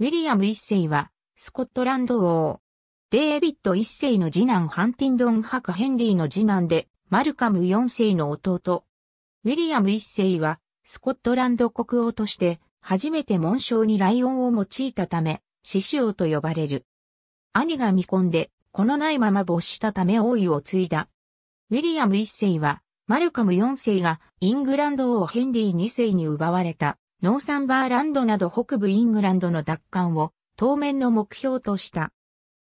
ウィリアム一世は、スコットランド王。デービッド一世の次男ハンティンドンハク・ヘンリーの次男で、マルカム四世の弟。ウィリアム一世は、スコットランド国王として、初めて紋章にライオンを用いたため、獅子王と呼ばれる。兄が見込んで、このないまま没したため王位を継いだ。ウィリアム一世は、マルカム四世がイングランド王ヘンリー二世に奪われた。ノーサンバーランドなど北部イングランドの奪還を当面の目標とした。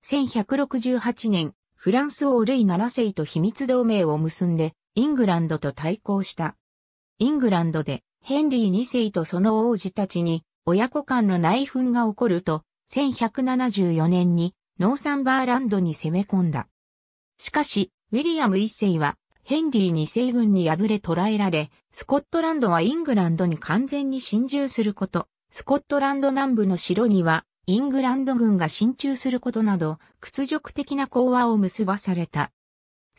1168年、フランス王ルイ7世と秘密同盟を結んで、イングランドと対抗した。イングランドで、ヘンリー2世とその王子たちに、親子間の内紛が起こると、1174年に、ノーサンバーランドに攻め込んだ。しかし、ウィリアム1世は、ヘンリー2世軍に敗れ捕らえられ、スコットランドはイングランドに完全に侵入すること、スコットランド南部の城には、イングランド軍が侵入することなど、屈辱的な講和を結ばされた。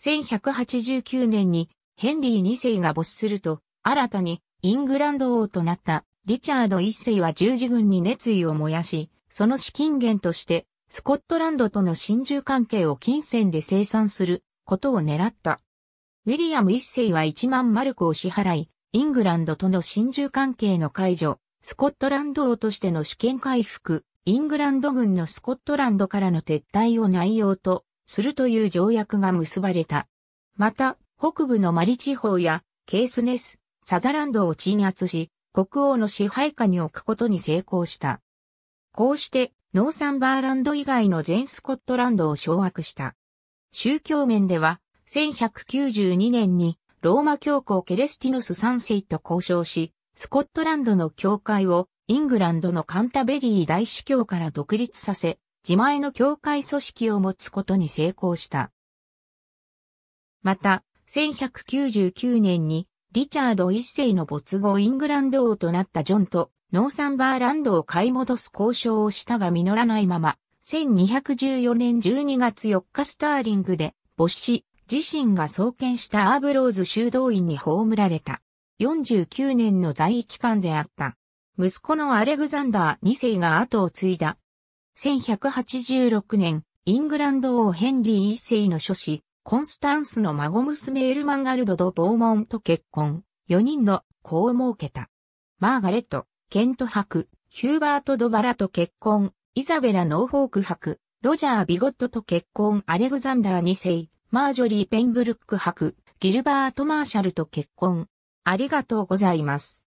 1189年にヘンリー2世が没すると、新たにイングランド王となったリチャード1世は十字軍に熱意を燃やし、その資金源としてスコットランドとの侵入関係を金銭で生産することを狙った。ウィリアム一世は1万マルクを支払い、イングランドとの親中関係の解除、スコットランド王としての主権回復、イングランド軍のスコットランドからの撤退を内容とするという条約が結ばれた。また、北部のマリ地方やケースネス、サザランドを鎮圧し、国王の支配下に置くことに成功した。こうして、ノーサンバーランド以外の全スコットランドを掌握した。宗教面では、1192年にローマ教皇ケレスティノス3世と交渉し、スコットランドの教会をイングランドのカンタベリー大司教から独立させ、自前の教会組織を持つことに成功した。また、1199年にリチャード一世の没後イングランド王となったジョンとノーサンバーランドを買い戻す交渉をしたが実らないまま、1214年12月4日スターリングで没死、自身が創建したアーブローズ修道院に葬られた。49年の在位期間であった。息子のアレグザンダー2世が後を継いだ。1186年、イングランド王ヘンリー1世の諸子、コンスタンスの孫娘エルマンガルドとボーモンと結婚、4人の子を設けた。マーガレット、ケント博、ヒューバート・ドバラと結婚、イザベラ・ノーフォーク博、ロジャー・ビゴットと結婚、アレグザンダー2世、マージョリー・ペンブルック博、ギルバート・マーシャルと結婚。ありがとうございます。